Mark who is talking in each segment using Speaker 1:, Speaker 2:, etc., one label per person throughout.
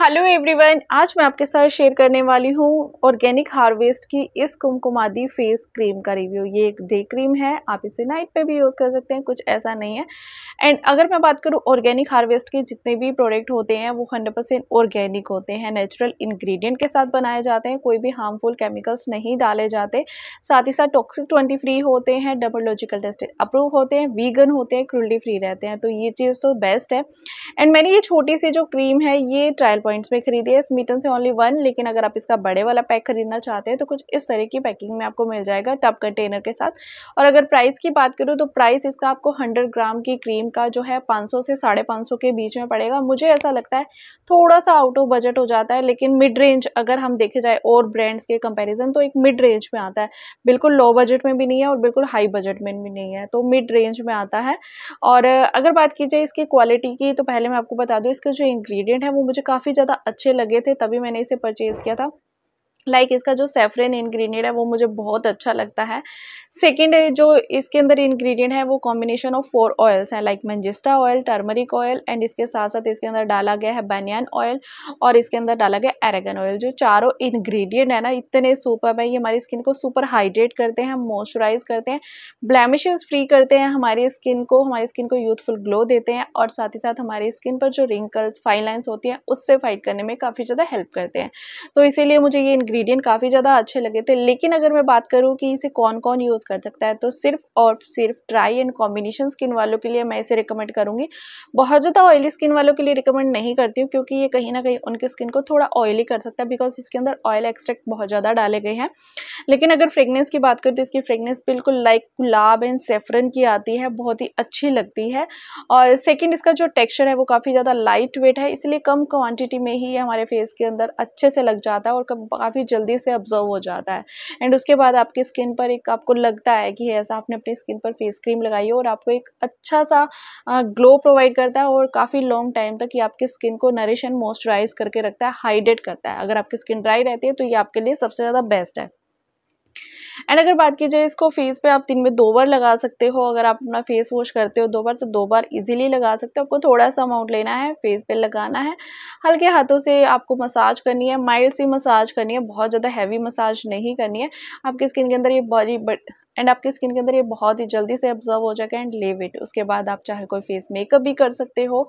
Speaker 1: hello everyone आज मैं आपके साथ शेयर करने वाली हूँ ऑर्गेनिक हार्वेस्ट की इस कुमकुमादी फेस क्रीम का रिव्यू ये एक डे क्रीम है आप इसे नाइट पे भी यूज़ कर सकते हैं कुछ ऐसा नहीं है एंड अगर मैं बात करूँ ऑर्गेनिक हार्वेस्ट के जितने भी प्रोडक्ट होते हैं वो 100% ऑर्गेनिक होते हैं नेचुरल इन्ग्रीडियंट के साथ बनाए जाते हैं कोई भी हार्मफुल केमिकल्स नहीं डाले जाते साथ ही साथ टॉक्सिक ट्वेंटी फ्री होते हैं डबल लॉजिकल टेस्टेड अप्रूव होते हैं वीगन होते हैं क्रुल्टी फ्री रहते हैं तो ये चीज़ तो बेस्ट है एंड मैंने ये छोटी सी जो क्रीम है ये ट्रायल पॉइंट्स में खरीदी है स्मिटन से ओनली वन लेकिन अगर आप इसका बड़े वाला पैक खरीदना चाहते हैं तो कुछ इस तरह की पैकिंग में आपको मिल जाएगा टब कंटेनर के साथ और अगर प्राइस की बात करूँ तो प्राइस इसका आपको हंड्रेड ग्राम की क्रीम का जो है पाँच से साढ़े के बीच में पड़ेगा मुझे ऐसा लगता है थोड़ा सा आउट ऑफ बजट हो जाता है लेकिन मिड रेंज अगर हम देखे जाए और ब्रांड्स के कंपेरिजन तो एक मिड रेंज में आता है बिल्कुल लो बजट में भी नहीं है और बिल्कुल हाई बजट में भी नहीं है तो मिड रेंज में आता है और अगर बात की जाए इसकी क्वालिटी की तो पहले मैं आपको बता दूं इसके जो इंग्रेडिएंट है वो मुझे काफ़ी काफ़ी ज़्यादा अच्छे लगे थे तभी मैंने इसे परचेज़ किया था लाइक like इसका जो सेफरेन इंग्रेडिएंट है वो मुझे बहुत अच्छा लगता है सेकंड जो इसके अंदर इंग्रेडिएंट है वो कॉम्बिनेशन ऑफ फोर ऑयल्स हैं like manjistha oil turmeric oil and इसके साथ साथ इसके अंदर डाला गया है बनियान ऑयल और इसके अंदर डाला गया एरेगन ऑयल जो चारों इन्ग्रीडियंट है ना इतने सुपर है ये हमारी स्किन को सुपर हाइड्रेट करते हैं मॉइस्चराइज करते हैं ब्लैमिशेज फ्री करते हैं हमारी स्किन को हमारी स्किन को यूथफुल ग्लो देते हैं और साथ ही साथ हमारी स्किन पर जो रिंकल्स फाइन लाइन्स होती हैं उससे फाइट करने में काफ़ी ज़्यादा हेल्प करते हैं तो इसीलिए मुझे ये इंग्रेडिएंट काफ़ी ज़्यादा अच्छे लगे थे लेकिन अगर मैं बात करूँ कि इसे कौन कौन यूज़ कर सकता है तो सिर्फ और सिर्फ ड्राई एंड कॉम्बिनेशन स्किन वालों के लिए मैं इसे रिकमेंड करूँगी बहुत ज़्यादा ऑयली स्किन वालों के लिए रिकमेंड नहीं करती हूँ क्योंकि ये कहीं ना कहीं उनकी स्किन को थोड़ा ऑयली कर सकता है बिकॉज इसके अंदर ऑयल एक्सट्रैक्ट बहुत ज़्यादा डाले गए हैं लेकिन अगर फ्रेगनेंस की बात करें तो इसकी फ्रेगनेंस बिल्कुल लाइक गुलाब एंड सेफरन की आती है बहुत ही अच्छी लगती है और सेकेंड इसका जो टेक्स्चर है वो काफ़ी ज़्यादा लाइट वेट है इसलिए कम क्वान्टिटी में ही ये हमारे फेस के अंदर अच्छे से लग जाता है और काफ़ी भी जल्दी से ऑब्जर्व हो जाता है एंड उसके बाद आपकी स्किन पर एक आपको लगता है कि ऐसा आपने अपनी स्किन पर फेस क्रीम लगाई है और आपको एक अच्छा सा ग्लो प्रोवाइड करता है और काफ़ी लॉन्ग टाइम तक ये आपकी स्किन को नरिश एंड मॉइस्चराइज करके रखता है हाइड्रेट करता है अगर आपकी स्किन ड्राई रहती है तो ये आपके लिए सबसे ज़्यादा बेस्ट है एंड अगर बात की जाए इसको फेस पे आप दिन में दो बार लगा सकते हो अगर आप अपना फेस वॉश करते हो दो बार तो दो बार इजीली लगा सकते हो आपको थोड़ा सा अमाउंट लेना है फेस पे लगाना है हल्के हाथों से आपको मसाज करनी है माइल्ड सी मसाज करनी है बहुत ज़्यादा हैवी मसाज नहीं करनी है आपकी स्किन के अंदर ये बड़ी एंड आपकी स्किन के अंदर ये बहुत ही जल्दी से ऑब्जर्व हो जाएगा एंड लेव इट उसके बाद आप चाहे कोई फेस मेकअप भी कर सकते हो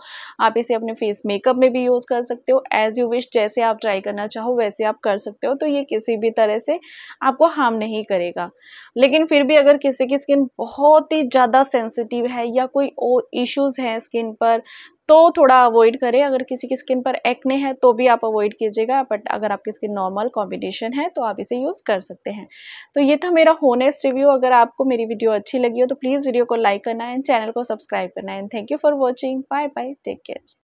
Speaker 1: आप इसे अपने फेस मेकअप में भी यूज़ कर सकते हो एज यू विश जैसे आप ट्राई करना चाहो वैसे आप कर सकते हो तो ये किसी भी तरह से आपको हार्म नहीं करेगा लेकिन फिर भी अगर किसी की स्किन बहुत ही ज़्यादा सेंसिटिव है या कोई और इश्यूज़ हैं स्किन पर तो थोड़ा अवॉइड करें अगर किसी की स्किन पर एक्ने है तो भी आप अवॉइड कीजिएगा बट अगर आपकी स्किन नॉर्मल कॉम्बिनेशन है तो आप इसे यूज़ कर सकते हैं तो ये था मेरा होनेस्ट रिव्यू अगर आपको मेरी वीडियो अच्छी लगी हो तो प्लीज़ वीडियो को लाइक करना एंड चैनल को सब्सक्राइब करना and thank you for watching bye bye take care